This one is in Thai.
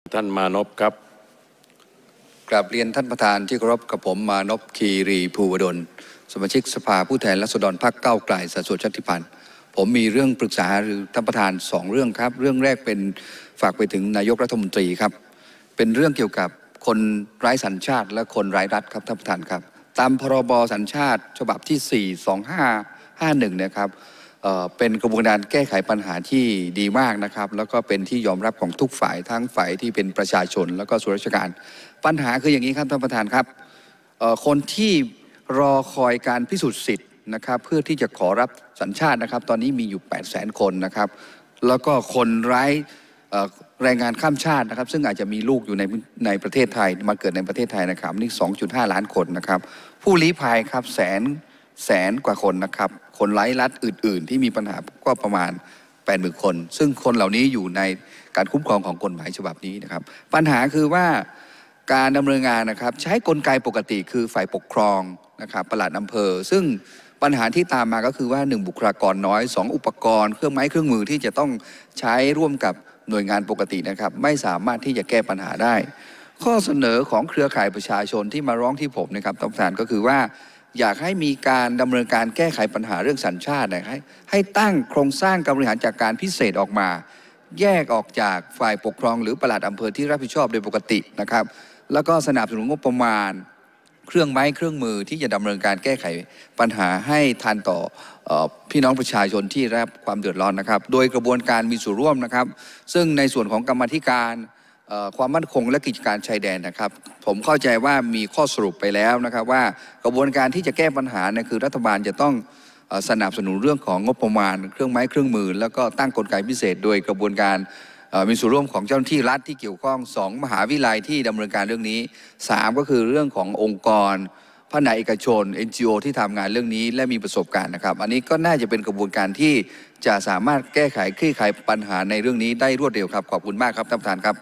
ท่านมานพครับกราบเรียนท่านประธานที่เคารพกับผมมานพคีรีภูวดลสมาชิกสภาผู้แทนราษฎรพรรคเก้าไกลสัดส่วนชาติพันธุ์ผมมีเรื่องปรึกษาหรือท่านประธานสองเรื่องครับ เรื่องแรกเป็นฝากไปถึงนายกรัฐมนตรีครับ เป็นเรื่องเกี่ยวกับคนไร้สัญชาติและคนไร้รัฐครับท่านประธานครับ ตามพรบสัญชาติ ฉบับที่4 2 5 5 1นะครับเป็นกระบวนการแก้ไขปัญหาที่ดีมากนะครับ แล้วก็เป็นที่ยอมรับของทุกฝ่าย ทั้งฝ่ายที่เป็นประชาชนแล้วก็ส่วนราชการ ปัญหาคืออย่างนี้ครับท่านประธานครับคนที่รอคอยการพิสูจน์สิทธิ์นะครับ เพื่อที่จะขอรับสัญชาตินะครับ ตอนนี้มีอยู่ 8 0 0 0 0 0 คนนะครับแล้วก็คนไร้แรงงานข้ามชาตินะครับ ซึ่งอาจจะมีลูกอยู่ในในประเทศไทยมาเกิดในประเทศไทยนะครับนี่2.5 ล้านคนนะครับ ผู้ลี้ภัยครับแสนแสนกว่าคนนะครับ คนไร้รัฐอื่น ๆ ที่มีปัญหาก็ประมาณ8ปดหมื่นคน ซึ่งคนเหล่านี้อยู่ในการคุ้มครองของกฎหมายฉบับนี้นะครับ ปัญหาคือว่าการดำเนินงานนะครับใช้กลไกปกติคือฝ่ายปกครองนะครับประหลัดอำเภอ ซึ่งปัญหาที่ตามมาก็คือว่า 1 บุคลากรน้อย 2 อุปกรณ์เครื่องไม้เครื่องมือที่จะต้องใช้ร่วมกับหน่วยงานปกตินะครับ ไม่สามารถที่จะแก้ปัญหาได้ ข้อเสนอของเครือข่ายประชาชนที่มาร้องที่ผมนะครับท่านประธานก็คือว่าอยากให้มีการดำเนินการแก้ไขปัญหาเรื่องสัญชาตินะครับให้ตั้งโครงสร้างการบริหารจากการพิเศษออกมา แยกออกจากฝ่ายปกครองหรือประหลัดอำเภอที่รับผิดชอบโดยปกตินะครับ แล้วก็สนับสนุนงบประมาณเครื่องไม้เครื่องมือที่จะดำเนินการแก้ไขปัญหาให้ทันต่อพี่น้องประชาชนที่รับความเดือดร้อนนะครับ โดยกระบวนการมีส่วนร่วมนะครับ ซึ่งในส่วนของกรรมธิการความมั่นคงและกิจการชายแดนนะครับ ผมเข้าใจว่ามีข้อสรุปไปแล้วนะครับ ว่ากระบวนการที่จะแก้ปัญหาเนี่ยคือรัฐบาลจะต้องสนับสนุนเรื่องของงบประมาณเครื่องไม้เครื่องมือ แล้วก็ตั้งกลไกพิเศษ โดยกระบวนการมีส่วนร่วมของเจ้าหน้าที่รัฐที่เกี่ยวข้อง 2 มหาวิทยาลัยที่ดำเนินการเรื่องนี้3ก็คือเรื่องขององค์กรภาคเอกชน NGO ที่ทำงานเรื่องนี้และมีประสบการณ์นะครับ อันนี้ก็น่าจะเป็นกระบวนการที่จะสามารถแก้ไขคลี่คลายปัญหาในเรื่องนี้ได้รวดเร็วครับขอบคุณมากครับท่านประธานครับ